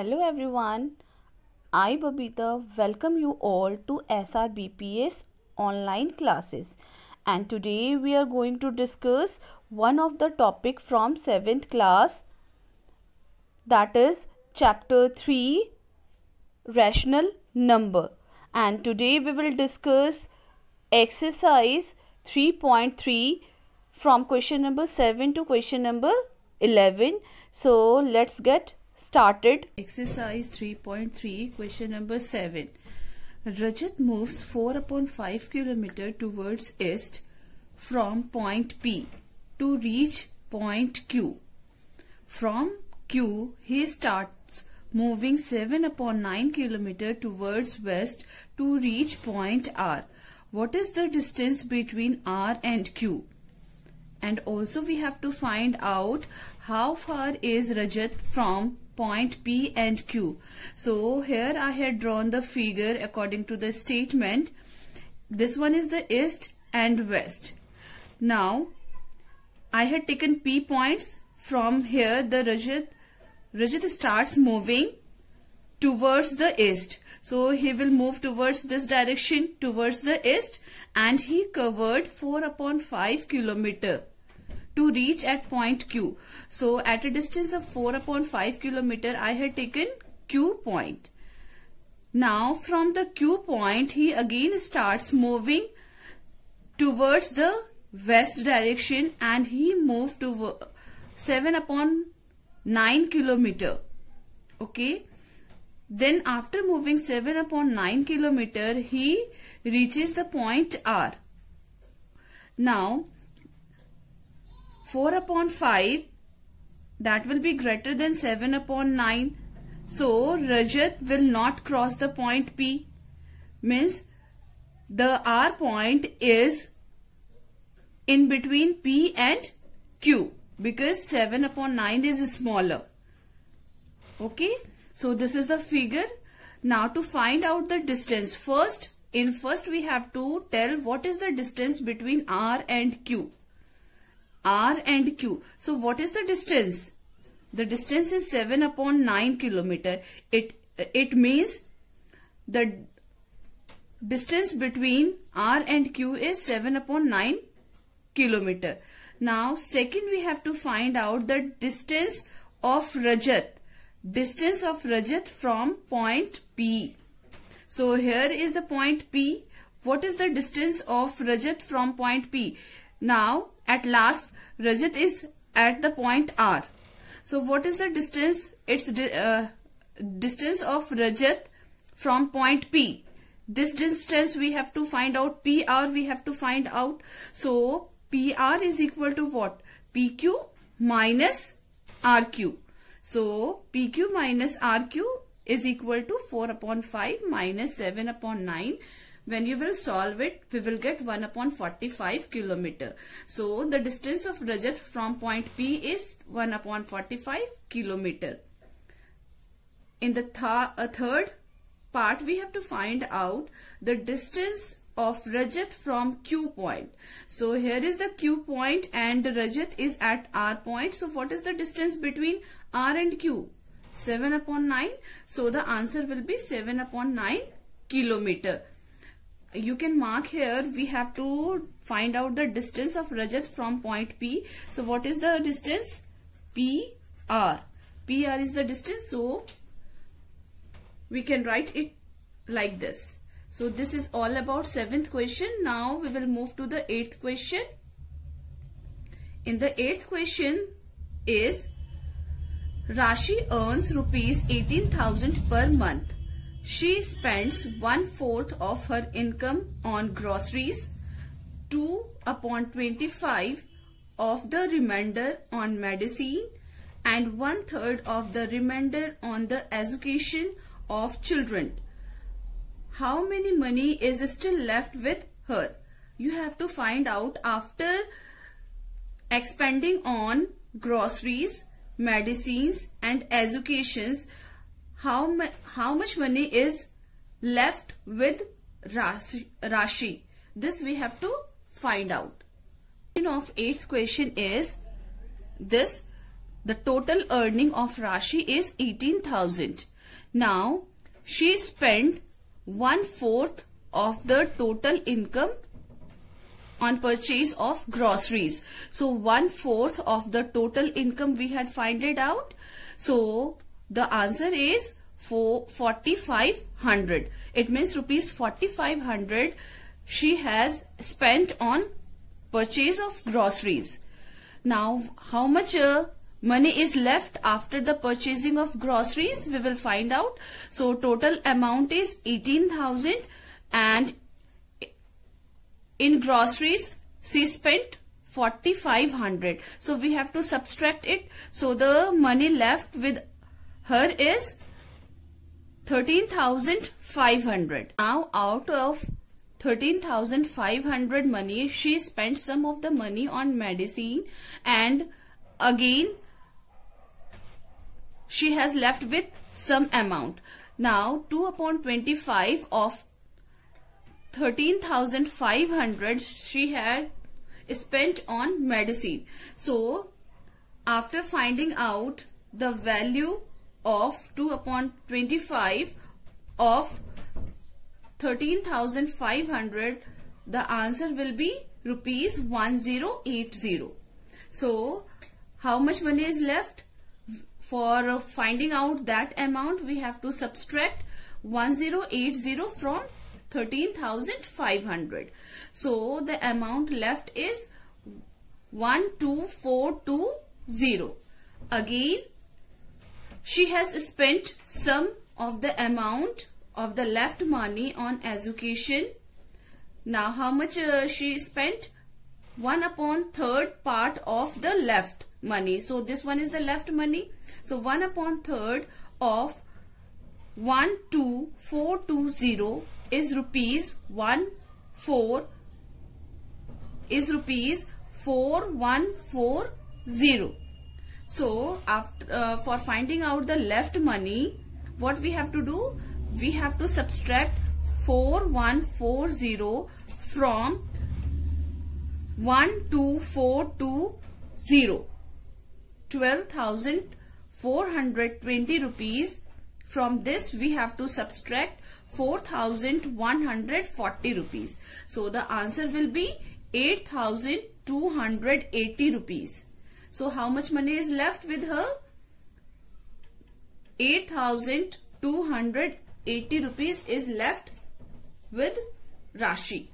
Hello everyone, I Babita welcome you all to SRBPS online classes and today we are going to discuss one of the topic from 7th class that is chapter 3 rational number and today we will discuss exercise 3.3 from question number 7 to question number 11 so let's get started. Exercise 3.3 question number 7. Rajat moves 4 upon 5 kilometer towards east from point P to reach point Q. From Q he starts moving 7 upon 9 kilometer towards west to reach point R. What is the distance between R and Q? And also we have to find out how far is Rajat from point P and Q. So here I had drawn the figure according to the statement. This one is the east and west. Now I had taken P points from here the Rajit, Rajit starts moving towards the east. So he will move towards this direction towards the east and he covered 4 upon 5 kilometer to reach at point Q. So at a distance of 4 upon 5 kilometer, I had taken Q point. Now from the Q point, he again starts moving towards the west direction and he moved to 7 upon 9 kilometer. Okay. Then after moving 7 upon 9 kilometer, he reaches the point R. Now, 4 upon 5 that will be greater than 7 upon 9. So Rajat will not cross the point P. Means the R point is in between P and Q because 7 upon 9 is smaller. Okay. So this is the figure. Now to find out the distance first in first we have to tell what is the distance between R and Q. R and Q. So what is the distance? The distance is 7 upon 9 kilometer. It, it means the distance between R and Q is 7 upon 9 kilometer. Now second we have to find out the distance of Rajat. Distance of Rajat from point P. So here is the point P. What is the distance of Rajat from point P? Now, at last, Rajat is at the point R. So, what is the distance? It's di uh, distance of Rajat from point P. This distance we have to find out. PR we have to find out. So, PR is equal to what? PQ minus RQ. So, PQ minus RQ is equal to 4 upon 5 minus 7 upon 9 when you will solve it, we will get 1 upon 45 kilometer. So the distance of Rajat from point P is 1 upon 45 kilometer. In the th uh, third part, we have to find out the distance of Rajat from Q point. So here is the Q point and Rajat is at R point. So what is the distance between R and Q? 7 upon 9. So the answer will be 7 upon 9 kilometer you can mark here we have to find out the distance of Rajat from point P. So what is the distance? PR. PR is the distance so we can write it like this. So this is all about 7th question. Now we will move to the 8th question. In the 8th question is Rashi earns rupees 18,000 per month she spends one fourth of her income on groceries, 2 upon 25 of the remainder on medicine and one third of the remainder on the education of children. How many money is still left with her? You have to find out after expending on groceries, medicines and educations how, how much money is left with Rashi, Rashi. This we have to find out. Question of eighth question is this the total earning of Rashi is 18,000. Now she spent one fourth of the total income on purchase of groceries. So one fourth of the total income we had it out. So the answer is 4500. It means rupees 4500 she has spent on purchase of groceries. Now how much uh, money is left after the purchasing of groceries we will find out. So total amount is 18,000 and in groceries she spent 4500 so we have to subtract it so the money left with her is 13,500. Now out of 13,500 money, she spent some of the money on medicine and again she has left with some amount. Now 2 upon 25 of 13,500 she had spent on medicine. So after finding out the value of 2 upon 25 of 13,500, the answer will be rupees 1080. So, how much money is left? For finding out that amount, we have to subtract 1080 from 13,500. So, the amount left is 12420. Again, she has spent some of the amount of the left money on education. Now how much uh, she spent? 1 upon third part of the left money. So this one is the left money. So 1 upon third of 12420 is rupees 1 4 is rupees 4140. So after uh, for finding out the left money, what we have to do? We have to subtract 4140 from 12420. 12,420 rupees. From this we have to subtract 4140 rupees. So the answer will be 8280 rupees. So how much money is left with her? 8,280 rupees is left with Rashi.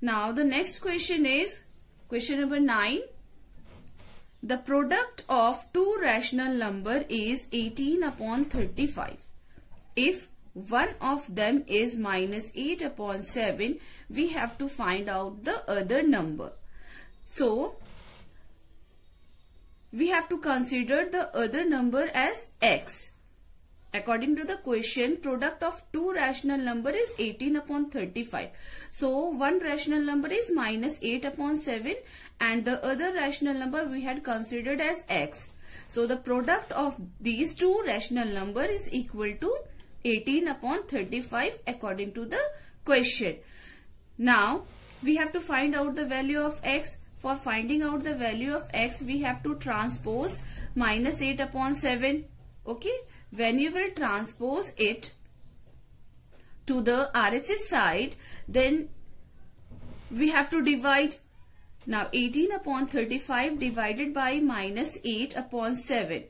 Now the next question is question number 9. The product of two rational number is 18 upon 35. If one of them is minus 8 upon 7, we have to find out the other number. So, we have to consider the other number as x. According to the question, product of two rational number is 18 upon 35. So, one rational number is minus 8 upon 7 and the other rational number we had considered as x. So, the product of these two rational number is equal to 18 upon 35 according to the question. Now, we have to find out the value of x. For finding out the value of x, we have to transpose minus 8 upon 7. Okay. When you will transpose it to the RHS side, then we have to divide. Now 18 upon 35 divided by minus 8 upon 7.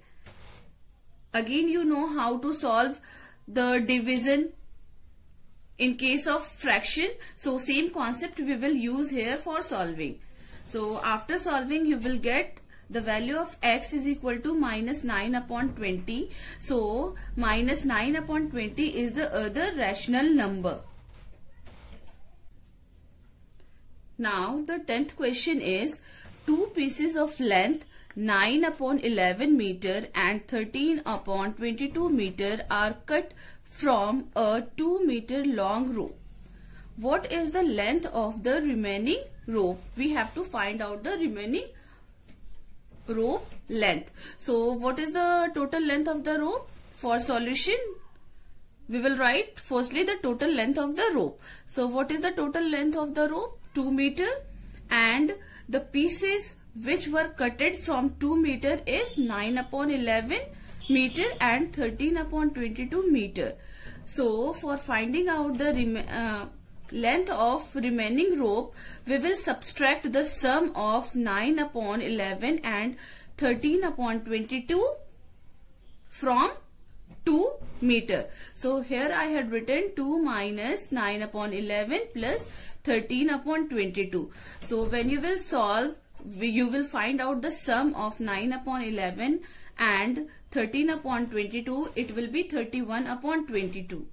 Again you know how to solve the division in case of fraction. So same concept we will use here for solving. So after solving you will get the value of x is equal to minus 9 upon 20. So minus 9 upon 20 is the other rational number. Now the 10th question is two pieces of length 9 upon 11 meter and 13 upon 22 meter are cut from a 2 meter long rope what is the length of the remaining rope we have to find out the remaining rope length so what is the total length of the rope for solution we will write firstly the total length of the rope so what is the total length of the rope 2 meter and the pieces which were cutted from 2 meter is 9 upon 11 meter and 13 upon 22 meter so for finding out the uh, length of remaining rope we will subtract the sum of 9 upon 11 and 13 upon 22 from 2 meter. So here I had written 2 minus 9 upon 11 plus 13 upon 22. So when you will solve you will find out the sum of 9 upon 11 and 13 upon 22 it will be 31 upon 22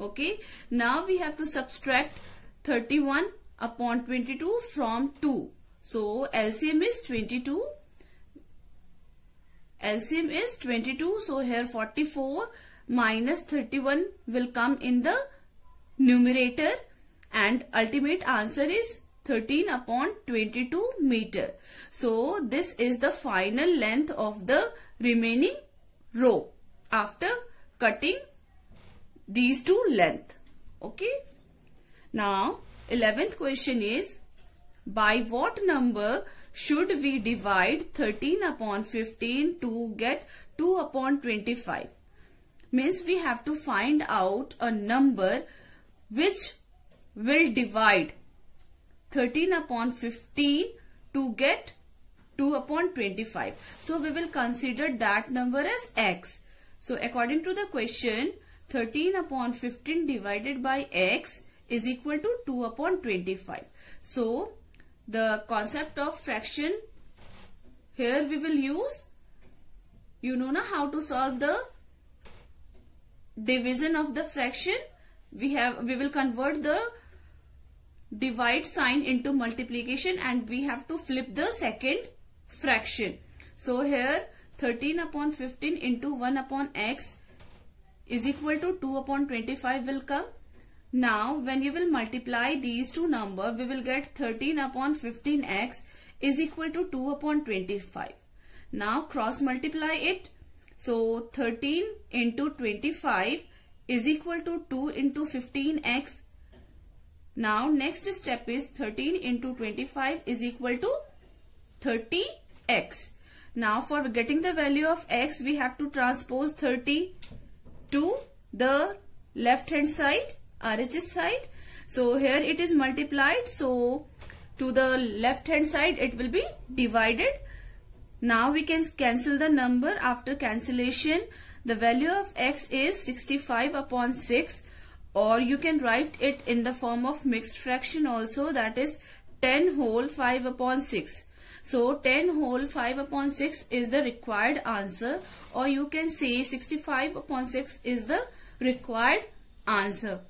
okay now we have to subtract 31 upon 22 from 2 so LCM is 22 LCM is 22 so here 44 minus 31 will come in the numerator and ultimate answer is 13 upon 22 meter. So this is the final length of the remaining row after cutting these two length. Okay. Now, 11th question is, by what number should we divide 13 upon 15 to get 2 upon 25? Means we have to find out a number which will divide 13 upon 15 to get 2 upon 25. So we will consider that number as x. So according to the question, 13 upon 15 divided by x is equal to 2 upon 25. So, the concept of fraction here we will use. You know now how to solve the division of the fraction. We have we will convert the divide sign into multiplication and we have to flip the second fraction. So here 13 upon 15 into 1 upon x is equal to 2 upon 25 will come. Now, when you will multiply these two number, we will get 13 upon 15x is equal to 2 upon 25. Now, cross multiply it. So, 13 into 25 is equal to 2 into 15x. Now, next step is 13 into 25 is equal to 30x. Now, for getting the value of x, we have to transpose 30 to the left hand side, RHS side. So here it is multiplied. So to the left hand side it will be divided. Now we can cancel the number. After cancellation the value of x is 65 upon 6 or you can write it in the form of mixed fraction also that is 10 whole 5 upon 6. So 10 whole 5 upon 6 is the required answer or you can say 65 upon 6 is the required answer.